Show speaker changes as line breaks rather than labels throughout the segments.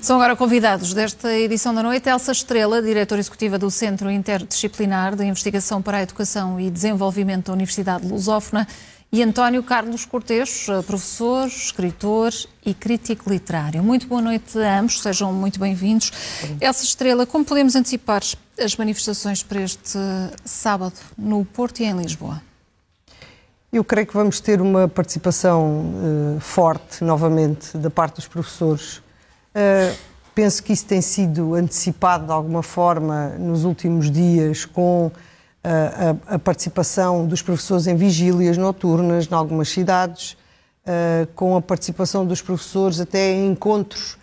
São agora convidados desta edição da noite Elsa Estrela, diretora executiva do Centro Interdisciplinar de Investigação para a Educação e Desenvolvimento da Universidade Lusófona, e António Carlos Cortes, professor, escritor e crítico literário. Muito boa noite a ambos, sejam muito bem-vindos. Elsa Estrela, como podemos antecipar as manifestações para este sábado no Porto e em Lisboa?
Eu creio que vamos ter uma participação uh, forte, novamente, da parte dos professores ah, penso que isso tem sido antecipado de alguma forma nos últimos dias com a, ah, a, a participação dos professores em vigílias noturnas em algumas cidades, uh, com a participação dos professores até em encontros.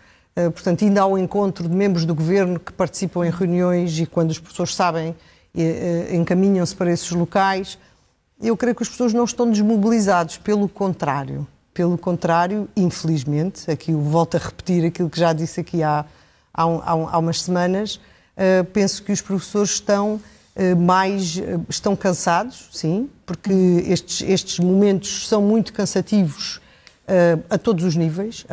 portanto, ainda há o encontro de membros do governo que participam em reuniões e quando os professores sabem, encaminham-se para esses locais. Eu creio que os professores não estão desmobilizados, pelo contrário pelo contrário, infelizmente, aqui volto a repetir aquilo que já disse aqui há, há, um, há umas semanas, uh, penso que os professores estão eh, mais eh, estão cansados, sim, porque estes, estes momentos são muito cansativos uh, a todos os níveis,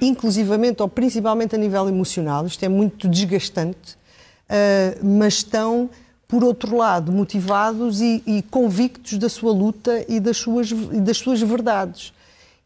inclusivamente ou principalmente a nível emocional, isto é muito desgastante, uh, mas estão, por outro lado, motivados e, e, convictos da sua luta e das suas, das suas verdades.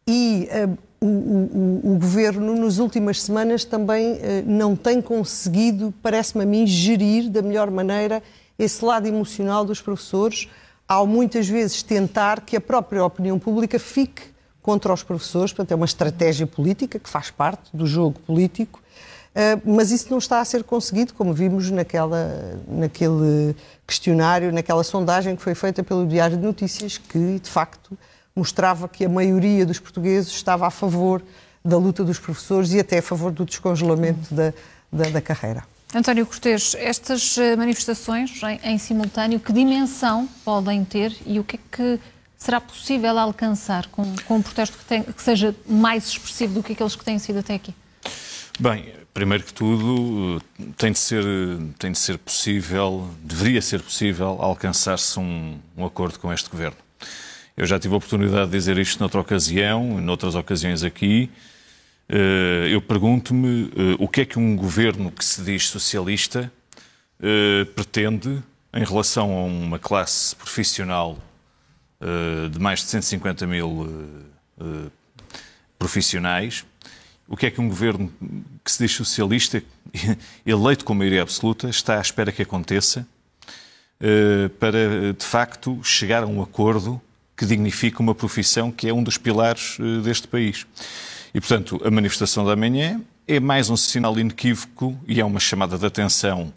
E eh, o, o, o, governo, nas últimas semanas, também eh, não tem conseguido, parece-me a mim, gerir da melhor maneira esse lado emocional dos professores, ao muitas vezes tentar que a própria opinião pública fique contra os professores, portanto, é uma estratégia política que faz parte do jogo político, eh, mas isso não está a ser conseguido, como vimos naquela, naquele questionário, naquela sondagem que foi feita pelo Diário de Notícias, que de facto mostrava que a maioria dos portugueses estava a favor da luta dos professores e até a favor do descongelamento da, da, da carreira.
António Cortes, estas eh, manifestações em, em, simultâneo, que dimensão podem ter e o que é que será possível alcançar com, com um protesto que, tem, que seja mais expressivo do que aqueles que têm sido até aqui?
Bem, primeiro que tudo, tem de ser, tem de ser possível, deveria ser possível, alcançar-se um, um acordo com este governo. Eu já tive a oportunidade de dizer isto noutra ocasião, noutras ocasiões aqui. Eh, eu pergunto-me eh, o que é que um governo que se diz socialista eh, pretende em relação a uma classe profissional de mais de 150 mil profissionais. O que é que um governo que se diz socialista, eleito com maioria absoluta, está à espera que aconteça para, de facto, chegar a um acordo que dignifica uma profissão que é um dos pilares eh, deste país. E, portanto, a manifestação da manhã é mais um sinal inequívoco e é uma chamada de atenção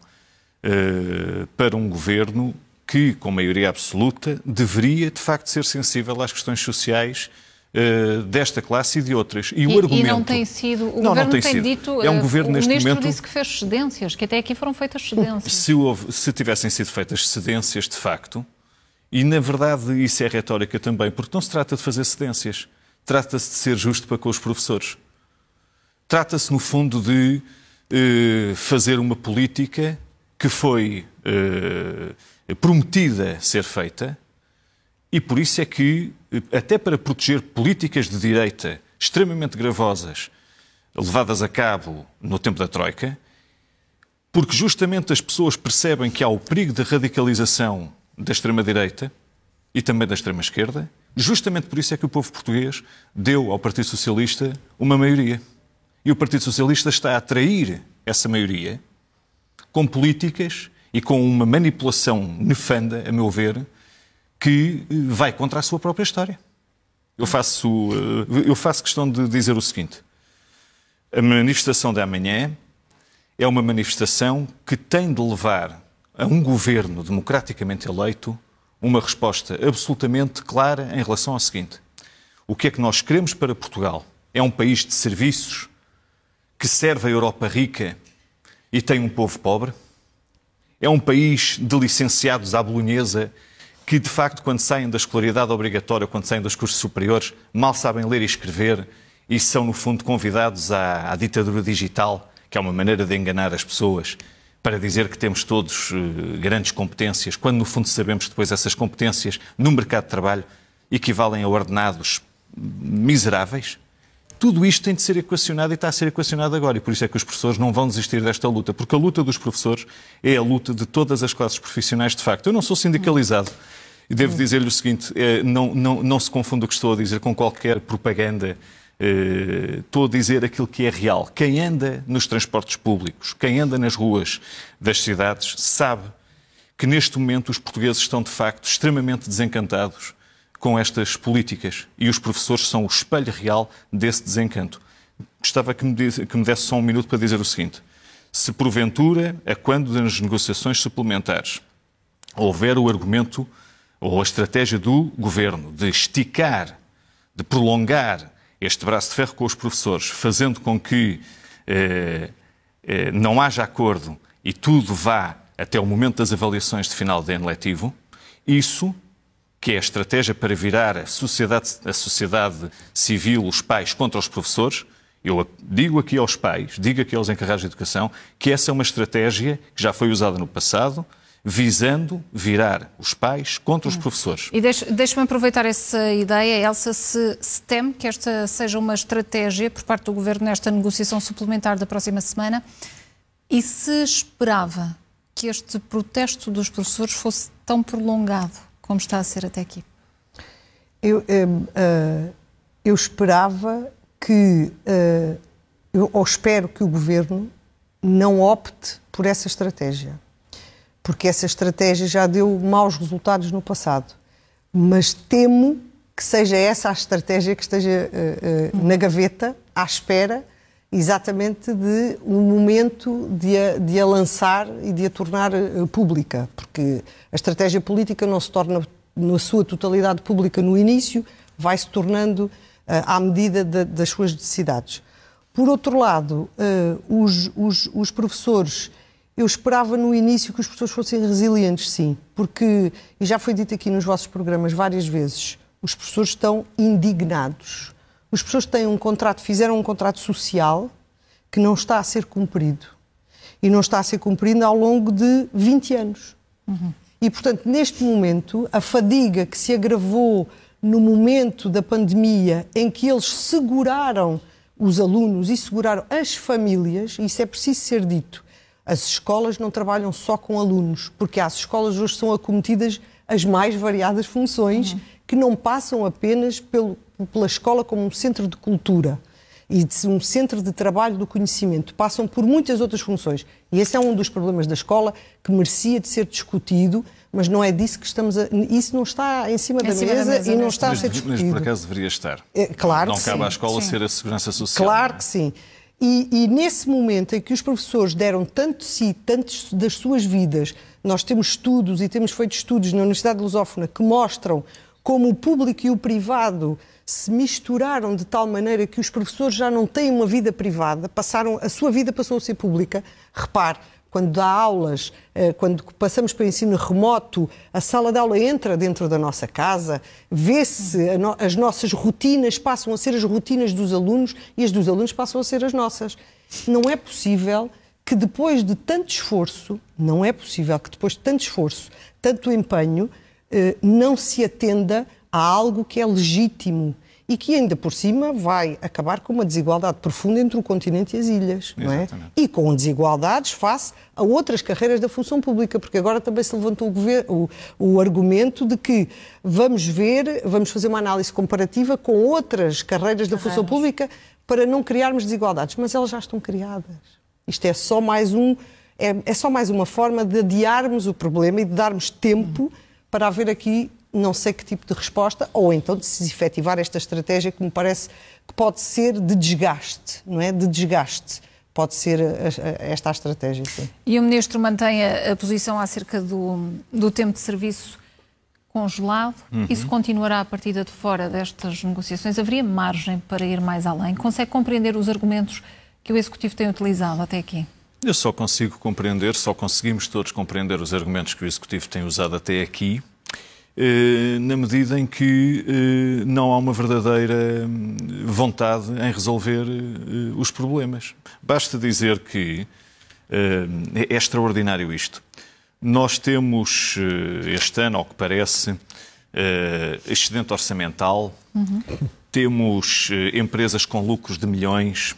uh, para um governo que, com maioria absoluta, deveria de facto ser sensível às questões sociais eh, desta classe e de outras. E, e, o argumento... E não tem
sido... O não, governo não tem, tem sido. dito... É um governo, neste ministro momento... disse que fez cedências, que até aqui foram feitas cedências.
Se, houve, se tivessem sido feitas cedências, de facto, e, na verdade, isso é retórica também, porque não se trata de fazer cedências. Trata-se de ser justo para com os professores. Trata-se, no fundo, de eh, fazer uma política que foi eh, prometida ser feita, e por isso é que, eh, até para proteger políticas de direita extremamente gravosas, levadas a cabo no tempo da Troika, porque justamente as pessoas percebem que há o perigo de radicalização da extrema-direita e também da extrema-esquerda. Justamente por isso é que o povo português deu ao Partido Socialista uma maioria. E o Partido Socialista está a atrair essa maioria com políticas e com uma manipulação nefanda, a meu ver, que eh, vai contra a sua própria história. Eu faço, eh, eu faço questão de dizer o seguinte: a manifestação de amanhã é uma manifestação que tem de levar a um governo democraticamente eleito uma resposta absolutamente clara em relação ao seguinte: o que é que nós queremos para Portugal? É um país de serviços que serve a Europa rica e tem um povo pobre? É um país de licenciados à bolonhesa que, de facto, quando saem da escolaridade obrigatória, quando saem dos cursos superiores, mal sabem ler e escrever e são, no fundo, convidados à, à ditadura digital, que é uma maneira de enganar as pessoas? para dizer que temos todos eh, grandes competências, quando no fundo sabemos que depois essas competências no mercado de trabalho equivalem a ordenados miseráveis, tudo isto tem de ser equacionado e está a ser equacionado agora. E por isso é que os professores não vão desistir desta luta, porque a luta dos professores é a luta de todas as classes profissionais, de facto. Eu não sou sindicalizado. E devo dizer-lhe o seguinte: eh, não, não, não se confunda o que estou a dizer com qualquer propaganda eh, estou a dizer aquilo que é real. Quem anda nos transportes públicos, quem anda nas ruas das cidades, sabe que neste momento os portugueses estão de facto extremamente desencantados com estas políticas e os professores são o espelho real desse desencanto. Gostava que me, desse, que me desse só um minuto para dizer o seguinte: se porventura, a quando das negociações suplementares houver o argumento ou a estratégia do governo de esticar, de prolongar este braço de ferro com os professores, fazendo com que eh, eh, não haja acordo e tudo vá até o momento das avaliações de final de ano letivo, isso que é a estratégia para virar a sociedade, a sociedade civil, os pais, contra os professores, eu digo aqui aos pais, digo aqui aos encarregados de educação, que essa é uma estratégia que já foi usada no passado, visando virar os pais contra os hum. professores.
E deixe-me aproveitar essa ideia, Elsa, se, se teme que esta seja uma estratégia por parte do Governo nesta negociação suplementar da próxima semana e se esperava que este protesto dos professores fosse tão prolongado como está a ser até aqui.
Eu, eu, eh, eh, eu esperava que, eh, eu, ou espero que o Governo não opte por essa estratégia porque essa estratégia já deu maus resultados no passado. Mas temo que seja essa a estratégia que esteja uh, uh, na gaveta, à espera, exatamente de um momento de a, de a lançar e de a tornar uh, pública, porque a estratégia política não se torna na sua totalidade pública no início, vai se tornando à medida de, das suas necessidades. Por outro lado, os, os, os professores eu esperava no início que os professores fossem resilientes, sim, porque, e já foi dito aqui nos vossos programas várias vezes, os professores estão indignados. Os professores têm um contrato, fizeram um contrato social que não está a ser cumprido. E não está a ser cumprido ao longo de 20 anos. Uhum. E, portanto, neste momento, a fadiga que se agravou no momento da pandemia, em que eles seguraram os alunos e seguraram as famílias, isso é preciso ser dito, as escolas não trabalham só com alunos, porque às escolas hoje são acometidas as mais variadas funções uhum. que não passam apenas pelo, pela escola como um centro de cultura e de um centro de trabalho do conhecimento, passam por muitas outras funções. E esse é um dos problemas da escola que merecia de ser discutido, mas não é disso que estamos a... Isso não está em cima, da, cima mesa da, mesa e não está mas, a ser discutido.
Mas por acaso deveria estar. É,
claro não que sim. Não cabe à escola sim. ser a segurança social. Claro é? que sim. E, e, nesse momento em que os professores deram tanto de si, tantas das suas vidas, nós temos estudos e temos feito estudos na Universidade Lusófona que mostram como o público e o privado se misturaram de tal maneira que os professores já não têm uma vida privada, passaram a sua vida passou a ser pública. Repare, quando dá aulas, eh, quando passamos para o ensino remoto, a sala de aula entra dentro da nossa casa, vê-se as nossas rotinas passam a ser as rotinas dos alunos e as dos alunos passam a ser as nossas. Não é possível que depois de tanto esforço, não é possível que depois de tanto esforço, tanto empenho, eh, não se atenda a algo que é legítimo e que ainda por cima vai acabar com uma desigualdade profunda entre o continente e as ilhas, não é? E com desigualdades face a outras carreiras da função pública, porque agora também se levantou o, governo, o, o argumento de que vamos ver, vamos fazer uma análise comparativa com outras carreiras da função pública para não criarmos desigualdades, mas elas já estão criadas. Isto é só mais um é, é só mais uma forma de adiarmos o problema e de darmos tempo para haver aqui não sei que tipo de resposta, ou então de se efetivar esta estratégia que me parece que pode ser de desgaste, não é? De desgaste. Pode ser eh, eh, esta a estratégia. Sim.
E o Ministro mantém a, a posição acerca do, do tempo de serviço congelado. Uhum. Isso continuará a partida de fora destas negociações? Haveria margem para ir mais além? Consegue compreender os argumentos que o Executivo tem utilizado até aqui?
Eu só consigo compreender, só conseguimos todos compreender os argumentos que o Executivo tem usado até aqui. Eh, na medida em que eh, não há uma verdadeira hum, vontade em resolver eh, os problemas. Basta dizer que é extraordinário isto. Nós temos este ano, ao que parece, excedente orçamental, uhum. temos empresas com lucros de milhões,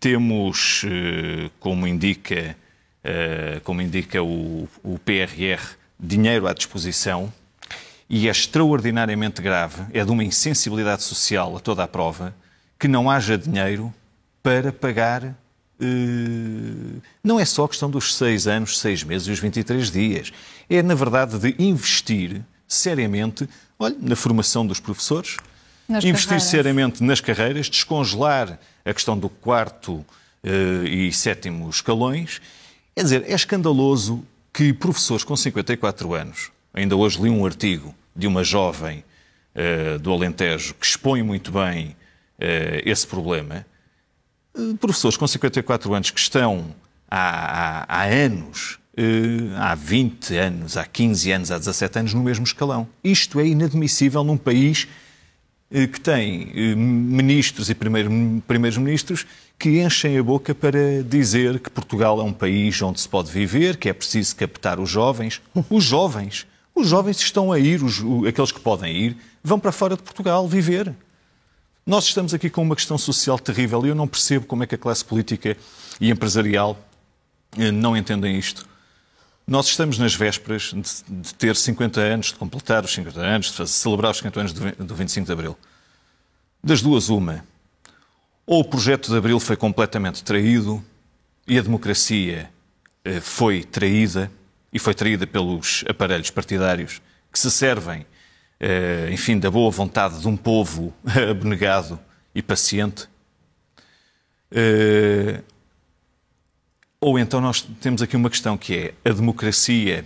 temos, como indica, como indica o PRR, dinheiro à disposição e é extraordinariamente grave, é de uma insensibilidade social a toda a prova, que não haja dinheiro para pagar. Uh, não é só a questão dos seis anos, seis meses e os 23 dias. É, na verdade, de investir seriamente olha, na formação dos professores, nas investir carreiras. seriamente nas carreiras, descongelar a questão do quarto uh, e sétimo escalões. Quer dizer, é escandaloso que professores com 54 anos Ainda hoje li um artigo de uma jovem uh, do Alentejo que expõe muito bem uh, esse problema. Eh, professores com 54 anos que estão há, há, há anos, há 20 anos, há 15 anos, há 17 anos no mesmo escalão. Isto é inadmissível num país que tem ministros e primeiros ministros que enchem a boca para dizer que Portugal é um país onde se pode viver, que é preciso captar os jovens. Os jovens os jovens estão a ir, os, aqueles que podem ir, vão para fora de Portugal viver. Nós estamos aqui com uma questão social terrível e eu não percebo como é que a classe política e empresarial eh, não entendem isto. Nós estamos nas vésperas de, de ter 50 anos, de completar os 50 anos, de fazer, celebrar os 50 anos do, do 25 de Abril. Das duas, uma. Ou o projeto de Abril foi completamente traído e a democracia eh, foi traída e foi traída pelos aparelhos partidários que se servem, eh, enfim, da boa vontade de um povo abnegado e paciente. Eh, ou então nós temos aqui uma questão que é a democracia.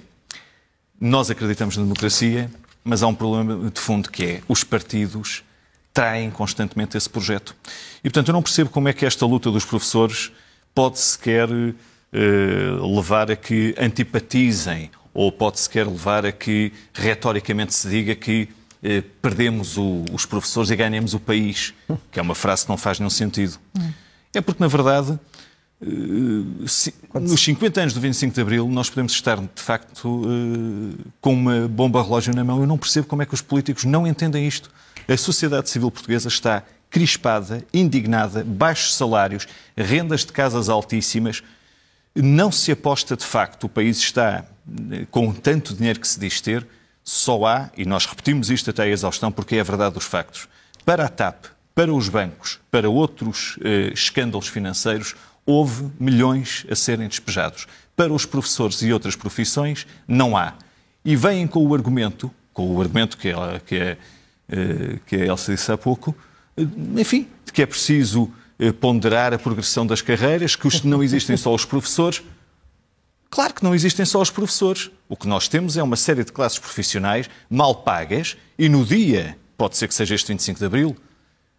Nós acreditamos na democracia, mas há um problema de fundo que é os partidos traem constantemente esse projeto. E portanto eu não percebo como é que esta luta dos professores pode sequer eh, levar a que antipatizem ou pode sequer levar a que retoricamente se diga que eh, perdemos o, os professores e ganhamos o país, que é uma frase que não faz nenhum sentido. Hum. É porque, na verdade, eh, se, nos 50 anos do 25 de Abril, nós podemos estar, de facto, eh, com uma bomba relógio na mão. Eu não percebo como é que os políticos não entendem isto. A sociedade civil portuguesa está crispada, indignada, baixos salários, rendas de casas altíssimas não se aposta de facto, o país está eh, com tanto dinheiro que se diz ter, só há, e nós repetimos isto até à exaustão porque é a verdade dos factos, para a TAP, para os bancos, para outros eh, escândalos financeiros, houve milhões a serem despejados. Para os professores e outras profissões, não há. E vêm com o argumento, com o argumento que, ela, que, é, eh, que a Elsa disse há pouco, eh, enfim, de que é preciso eh, ponderar a progressão das carreiras, que não existem só os professores. Claro que não existem só os professores. O que nós temos é uma série de classes profissionais mal pagas e no dia, pode ser que seja este 25 de abril,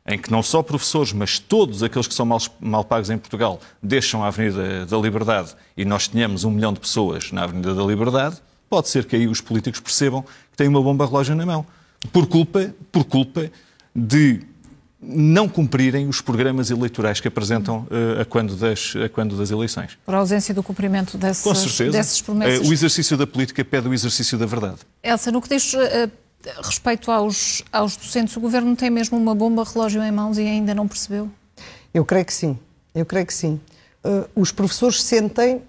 em que não só professores, mas todos aqueles que são mal, mal pagos em Portugal deixam a Avenida da Liberdade e nós tenhamos um milhão de pessoas na Avenida da Liberdade, pode ser que aí os políticos percebam que têm uma bomba relógio na mão. Por culpa, por culpa de não cumprirem os programas eleitorais que apresentam uh, a, quando das, a quando das eleições.
Por ausência do cumprimento desses Com certeza. dessas promessas. Uh, o
exercício da política pede
o exercício da verdade.
Elsa, no que diz uh, respeito aos, aos docentes, o Governo tem mesmo uma bomba relógio em mãos e ainda não percebeu?
Eu creio que sim. Eu creio que sim. os professores sentem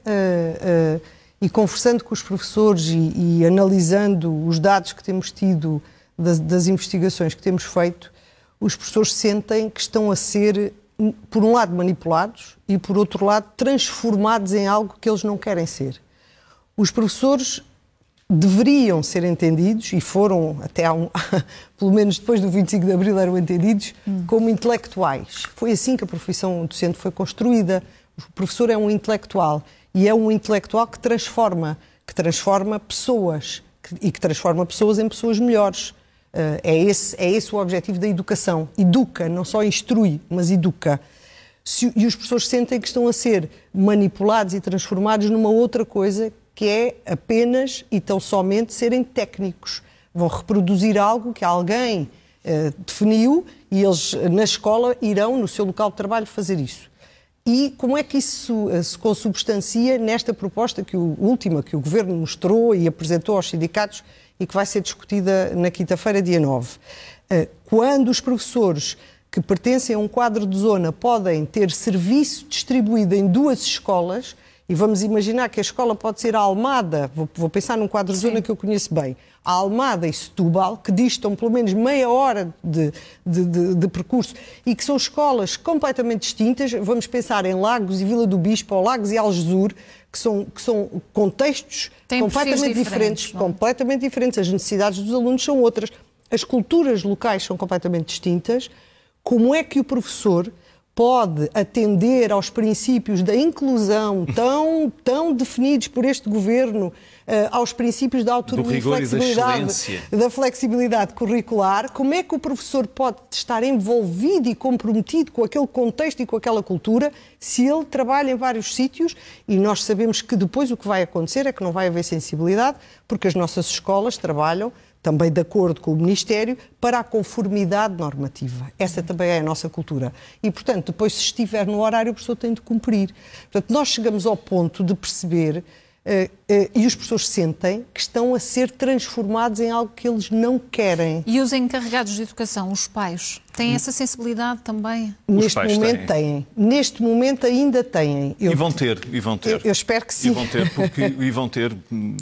e conversando com os professores e, e analisando os dados que temos tido das, das investigações que temos feito, os professores sentem que estão a ser, hum, por um lado, manipulados e, por outro lado, transformados em algo que eles não querem ser. Os professores deveriam ser entendidos e foram até um, pelo menos depois do 25 de abril eram entendidos hum. como intelectuais. Foi assim que a profissão docente foi construída. O professor é um intelectual e é um intelectual que transforma, que transforma pessoas que, e que transforma pessoas em pessoas melhores. Eh, é, esse, é esse o objetivo da educação. Educa, não só instrui, mas educa. Se, e os professores sentem que estão a ser manipulados e transformados numa outra coisa que é apenas e tão somente serem técnicos. Vão reproduzir algo que alguém uh, definiu e eles eh, na escola irão, no seu local de trabalho, fazer isso. E como é que isso se consubstancia nesta proposta que o última que o Governo mostrou e apresentou aos sindicatos e que vai ser discutida na quinta-feira, dia 9. Eh, quando os professores que pertencem a um quadro de zona podem ter serviço distribuído em duas escolas, e vamos imaginar que a escola pode ser a Almada, vou, vou pensar num quadro zona que eu conheço bem, a Almada e Setúbal, que distam pelo menos meia hora de, de, de, de, percurso e que são escolas completamente distintas. Vamos pensar em Lagos e Vila do Bispo, ou Lagos e Algesur, que são, que são contextos Tem completamente diferentes, diferentes é? completamente diferentes. As necessidades dos alunos são outras, as culturas locais são completamente distintas. Como é que o professor pode atender aos princípios da inclusão tão, tão definidos por este governo, uh, aos princípios da autonomia e flexibilidade, da, da flexibilidade curricular, como é que o professor pode estar envolvido e comprometido com aquele contexto e com aquela cultura se ele trabalha em vários sítios e nós sabemos que depois o que vai acontecer é que não vai haver sensibilidade, porque as nossas escolas trabalham também de acordo com o Ministério, para a conformidade normativa. Essa também é a nossa cultura. E, portanto, depois, se estiver no horário, o professor tem de cumprir. Portanto, nós chegamos ao ponto de perceber. Uh, uh, e os professores sentem que estão a ser transformados em algo que eles não querem.
E os encarregados de educação, os
pais, têm hum. essa sensibilidade também? Os Neste momento têm. têm. Neste momento ainda têm. Eu, e
vão ter, e vão ter. Eu, eu espero que sim. E vão ter, porque, e vão ter hum,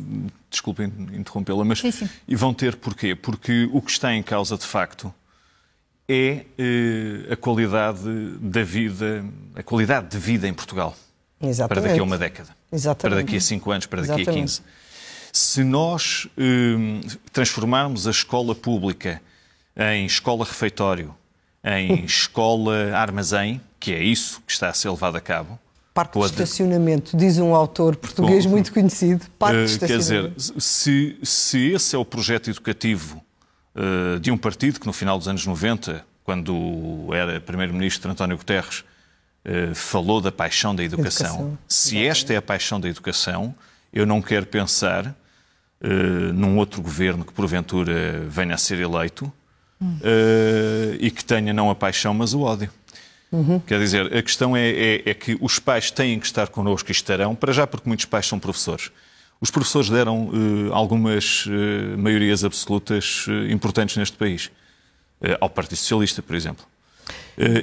desculpe interrompê-la, mas sim, sim. e vão ter porquê? Porque o que está em causa de facto é eh, a qualidade da vida, a qualidade de vida em Portugal. Exatamente. Para daqui a uma década. Exatamente. Para daqui a cinco anos, para daqui Exatamente. a 15. Se nós eh, transformarmos a escola pública em escola-refeitório, em escola-armazém, que é isso que está a ser levado a cabo, parque pode... de
estacionamento, diz um autor português Bom, muito conhecido, parque uh, eh, de estacionamento. Quer
dizer, se, se esse é o projeto educativo uh, de um partido que no final dos anos 90, quando era primeiro-ministro António Guterres, uh, falou da paixão da educação. educação. Se Exatamente. esta é a paixão da educação, eu não quero pensar num outro governo que porventura venha a ser eleito hum. e que tenha não a paixão, mas o ódio. Uhum. Quer dizer, a questão é, é, é, que os pais têm que estar connosco e estarão, para já porque muitos pais são professores. Os professores deram uh, algumas uh, maiorias absolutas uh, importantes neste país, ao Partido Socialista, por exemplo.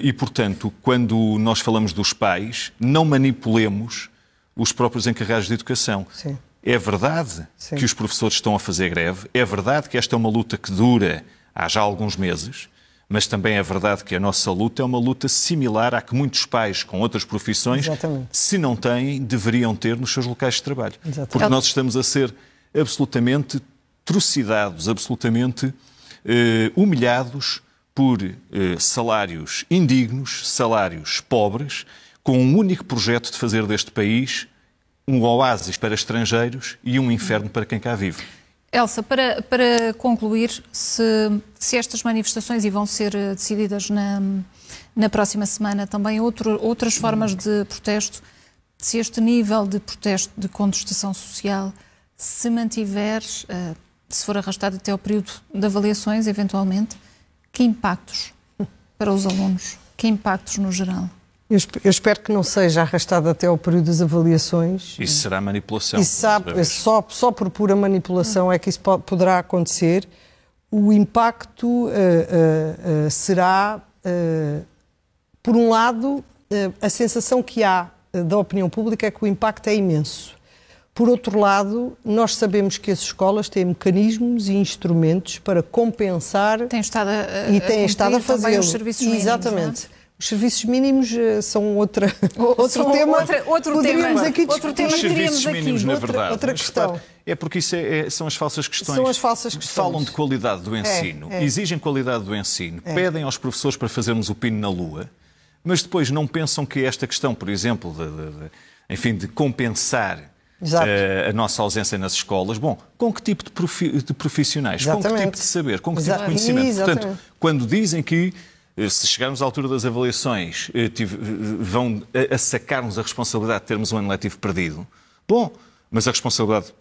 e, portanto, quando nós falamos dos pais, não manipulemos os próprios encarregados de educação. Sim. É verdade Sim. que os professores estão a fazer greve, é verdade que esta é uma luta que dura há já alguns meses, mas também é verdade que a nossa luta é uma luta similar à que muitos pais com outras profissões, Exatamente. se não têm, deveriam ter nos seus locais de trabalho. Exatamente. Porque nós estamos a ser absolutamente trucidados, absolutamente eh, humilhados por eh, salários indignos, salários pobres, com um único projeto de fazer deste país um oásis para estrangeiros e um inferno para quem cá vive.
Elsa, para, para concluir, se, se estas manifestações e vão ser eh, decididas na, na próxima semana também outro, outras formas de protesto, se este nível de protesto, de contestação social, se mantiver, eh, se for arrastado até ao período de avaliações, eventualmente, que impactos para os alunos? Que impactos no geral?
Eu, espero que não seja arrastado até ao período das avaliações.
Isso será manipulação. Isso sabe,
só, só por pura manipulação é que isso poderá acontecer. O impacto uh, uh, uh, será, por um lado, a sensação que há da opinião pública é que o impacto é imenso. Por outro lado, nós sabemos que as escolas têm mecanismos e instrumentos para compensar. Têm estado a, a e têm estado a fazer os serviços mínimos, é? Exatamente. Os serviços mínimos eh, são outra, outro são tema. Outra, outro Poderíamos tema. aqui outro tema Os serviços mínimos, aqui, na outra, verdade.
Outra questão. É porque isso é, é, são as falsas questões. São as falsas questões. Falam de qualidade do é, ensino, é, exigem qualidade do ensino, é. pedem aos professores para fazermos o pino na lua, mas depois não pensam que esta questão, por exemplo, de, de, de enfim, de compensar a, eh, a nossa ausência nas escolas. Bom, com que tipo de, profi, de profissionais? Exatamente. Com que tipo de saber? Com que tipo de conhecimento? Exatamente. Portanto, quando dizem que se chegarmos à altura das avaliações, eh, eh, vão a sacar-nos a responsabilidade de termos um ano letivo perdido. Bom, mas a responsabilidade,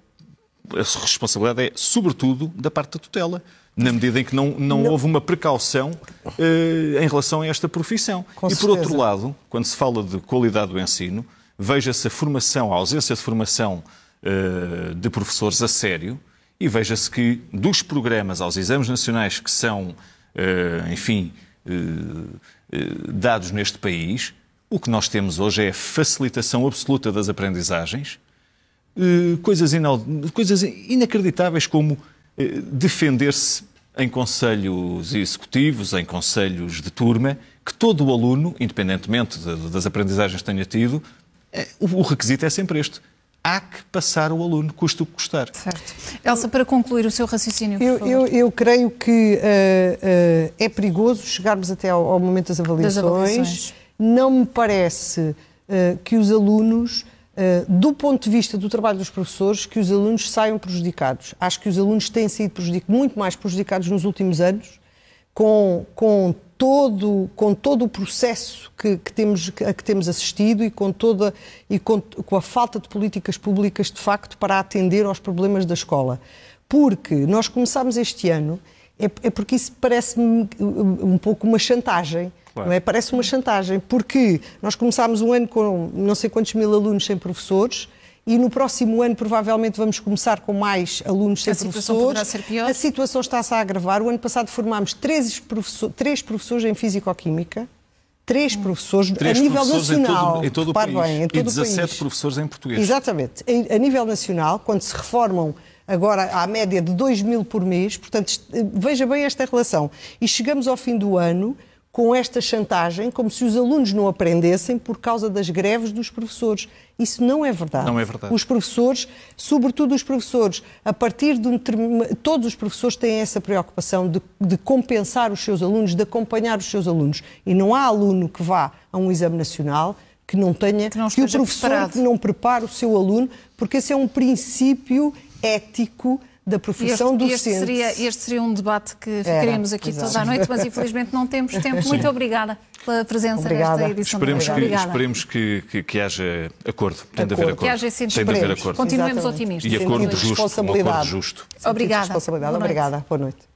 a responsabilidade é, sobretudo, da parte da tutela, na medida em que não, não, não. houve uma precaução eh, em relação a esta profissão. Com e, certeza. por outro lado, quando se fala de qualidade do ensino, veja-se a formação, a ausência de formação de professores a sério, e veja-se que dos programas aos exames nacionais que são, enfim, eh, eh, dados neste país, o que nós temos hoje é a facilitação absoluta das aprendizagens, eh, coisas, coisas inacreditáveis como defender-se em conselhos executivos, em conselhos de turma, que todo o aluno, independentemente das aprendizagens que tenha tido, o requisito é sempre este: há que passar o aluno, custa o que custar. Certo.
Elsa, para concluir o seu raciocínio, eu, eu,
eu, creio que uh, uh, é perigoso chegarmos até ao, ao momento das avaliações. Das avaliações. Não me parece uh, que os alunos, do ponto de vista do trabalho dos professores, que os alunos saiam prejudicados. Acho que os alunos têm sido muito mais prejudicados nos últimos anos, com, com todo, com todo o processo que, que temos, a que temos assistido e, com, toda, e com, com a falta de políticas públicas, de facto, para atender aos problemas da escola. Porque nós começámos este ano, é, é porque isso parece-me um pouco uma chantagem. É? Claro. É? Parece uma chantagem, porque nós começámos um ano com não sei quantos mil alunos sem professores, e no próximo ano provavelmente vamos começar com mais alunos sem a professores. A situação está-se a agravar. O ano passado formámos três, professor, três professores em Físico-Química, três hum. professores três a nível nacional. Em todo, em todo o país. Bem, em todo e 17 país.
professores em português. Exatamente.
A nível nacional, quando se reformam agora à média de 2 mil por mês, portanto, eh, veja bem esta relação. E chegamos ao fim do ano com esta chantagem, como se os alunos não aprendessem por causa das greves dos professores. Isso não é verdade. Não é verdade. Os professores, sobretudo os professores, a partir de um todos os professores têm essa preocupação de, de compensar os seus alunos, de acompanhar os seus alunos. E não há aluno que vá a um exame nacional que não tenha que, não que o professor que não prepare o seu aluno, porque esse é um princípio ético da profissão este, docente. Este seria,
este seria um debate que ficaríamos aqui exato. toda a noite, mas infelizmente não temos tempo. Sim. Muito obrigada pela presença obrigada. nesta
edição. Esperemos, que,
esperemos que, que, que, haja acordo. Tem acordo. de haver acordo. Que haja esse Tem de haver acordo. Continuemos Exatamente. otimistas. E acordo justo, um acordo justo.
Obrigada. Boa obrigada.
Boa noite.